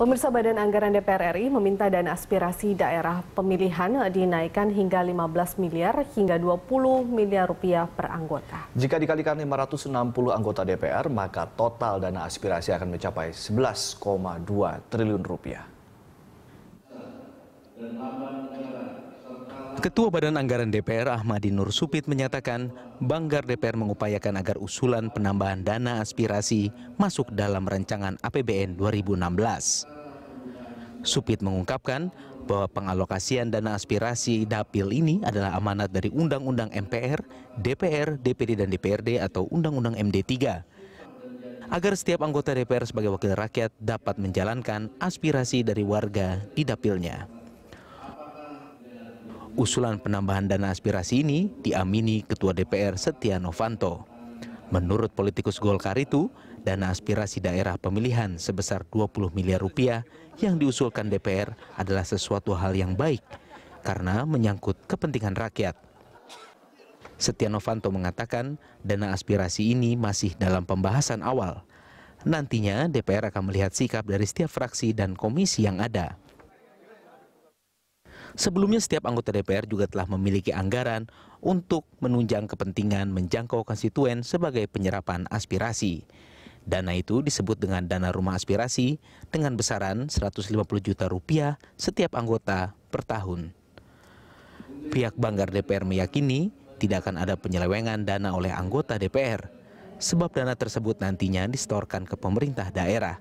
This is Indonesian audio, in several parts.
Pemirsa Badan Anggaran DPR RI meminta dana aspirasi daerah pemilihan dinaikkan hingga 15 miliar hingga 20 miliar rupiah per anggota. Jika dikalikan 560 anggota DPR, maka total dana aspirasi akan mencapai 11,2 triliun rupiah. Dan Ketua Badan Anggaran DPR Ahmadi Nur Supit menyatakan, Banggar DPR mengupayakan agar usulan penambahan dana aspirasi masuk dalam rancangan APBN 2016. Supit mengungkapkan bahwa pengalokasian dana aspirasi dapil ini adalah amanat dari Undang-Undang MPR, DPR, DPD dan DPRD atau Undang-Undang MD3 agar setiap anggota DPR sebagai wakil rakyat dapat menjalankan aspirasi dari warga di dapilnya. Usulan penambahan dana aspirasi ini diamini Ketua DPR Setia Novanto. Menurut politikus Golkar itu, dana aspirasi daerah pemilihan sebesar 20 miliar rupiah yang diusulkan DPR adalah sesuatu hal yang baik karena menyangkut kepentingan rakyat. Setia Novanto mengatakan dana aspirasi ini masih dalam pembahasan awal. Nantinya DPR akan melihat sikap dari setiap fraksi dan komisi yang ada. Sebelumnya setiap anggota DPR juga telah memiliki anggaran untuk menunjang kepentingan menjangkau konstituen sebagai penyerapan aspirasi. Dana itu disebut dengan dana rumah aspirasi dengan besaran 150 juta rupiah setiap anggota per tahun. Pihak Banggar DPR meyakini tidak akan ada penyelewengan dana oleh anggota DPR, sebab dana tersebut nantinya distorkan ke pemerintah daerah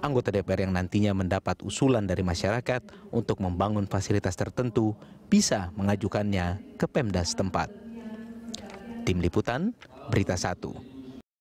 anggota DPR yang nantinya mendapat usulan dari masyarakat untuk membangun fasilitas tertentu bisa mengajukannya ke Pemda setempat. Tim Liputan, Berita 1.